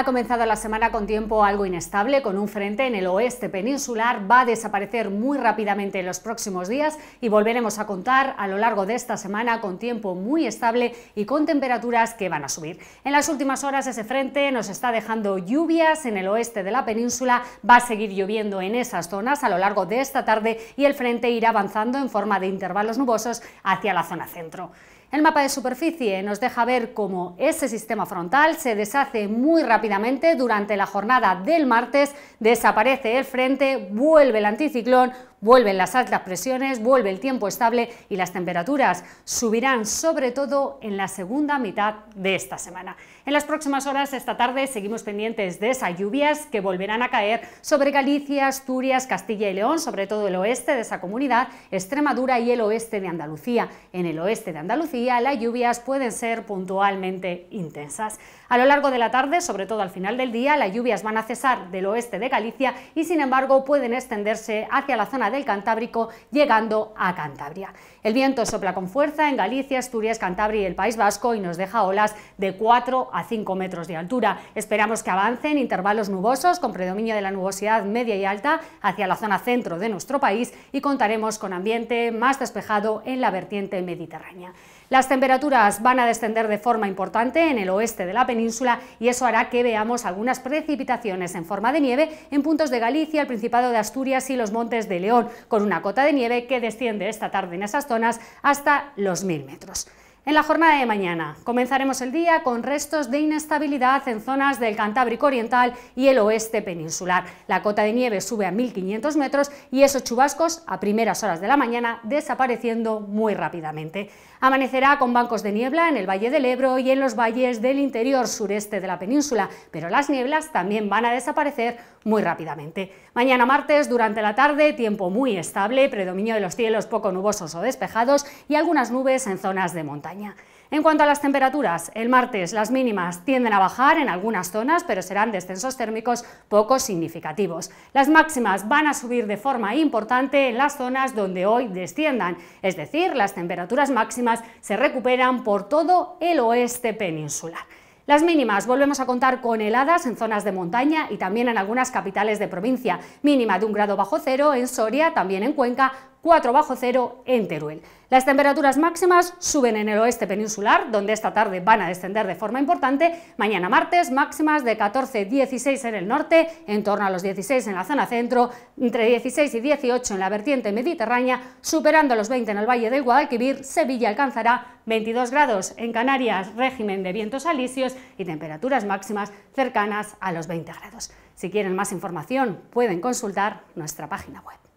Ha comenzado la semana con tiempo algo inestable, con un frente en el oeste peninsular, va a desaparecer muy rápidamente en los próximos días y volveremos a contar a lo largo de esta semana con tiempo muy estable y con temperaturas que van a subir. En las últimas horas ese frente nos está dejando lluvias en el oeste de la península, va a seguir lloviendo en esas zonas a lo largo de esta tarde y el frente irá avanzando en forma de intervalos nubosos hacia la zona centro. El mapa de superficie nos deja ver cómo ese sistema frontal se deshace muy rápidamente durante la jornada del martes, desaparece el frente, vuelve el anticiclón, vuelven las altas presiones, vuelve el tiempo estable y las temperaturas subirán sobre todo en la segunda mitad de esta semana. En las próximas horas, esta tarde, seguimos pendientes de esas lluvias que volverán a caer sobre Galicia, Asturias, Castilla y León, sobre todo el oeste de esa comunidad, Extremadura y el oeste de Andalucía. En el oeste de Andalucía, las lluvias pueden ser puntualmente intensas. A lo largo de la tarde, sobre todo al final del día, las lluvias van a cesar del oeste de Galicia y sin embargo pueden extenderse hacia la zona del Cantábrico, llegando a Cantabria. El viento sopla con fuerza en Galicia, Asturias, Cantabria y el País Vasco y nos deja olas de 4 a 5 metros de altura. Esperamos que avancen intervalos nubosos con predominio de la nubosidad media y alta hacia la zona centro de nuestro país y contaremos con ambiente más despejado en la vertiente mediterránea. Las temperaturas van a descender de forma importante en el oeste de la península y eso hará que veamos algunas precipitaciones en forma de nieve en puntos de Galicia, el Principado de Asturias y los Montes de León, con una cota de nieve que desciende esta tarde en esas zonas hasta los 1.000 metros. En la jornada de mañana comenzaremos el día con restos de inestabilidad en zonas del Cantábrico Oriental y el oeste peninsular. La cota de nieve sube a 1.500 metros y esos chubascos a primeras horas de la mañana desapareciendo muy rápidamente. Amanecerá con bancos de niebla en el Valle del Ebro y en los valles del interior sureste de la península, pero las nieblas también van a desaparecer muy rápidamente. Mañana martes, durante la tarde, tiempo muy estable, predominio de los cielos poco nubosos o despejados y algunas nubes en zonas de montaña. En cuanto a las temperaturas, el martes las mínimas tienden a bajar en algunas zonas, pero serán descensos térmicos poco significativos. Las máximas van a subir de forma importante en las zonas donde hoy desciendan, es decir, las temperaturas máximas se recuperan por todo el oeste peninsular. Las mínimas, volvemos a contar con heladas en zonas de montaña y también en algunas capitales de provincia. Mínima de un grado bajo cero en Soria, también en Cuenca, 4 bajo cero en Teruel. Las temperaturas máximas suben en el oeste peninsular, donde esta tarde van a descender de forma importante. Mañana martes, máximas de 14-16 en el norte, en torno a los 16 en la zona centro, entre 16 y 18 en la vertiente mediterránea, superando los 20 en el valle del Guadalquivir, Sevilla alcanzará 22 grados. En Canarias, régimen de vientos alisios y temperaturas máximas cercanas a los 20 grados. Si quieren más información, pueden consultar nuestra página web.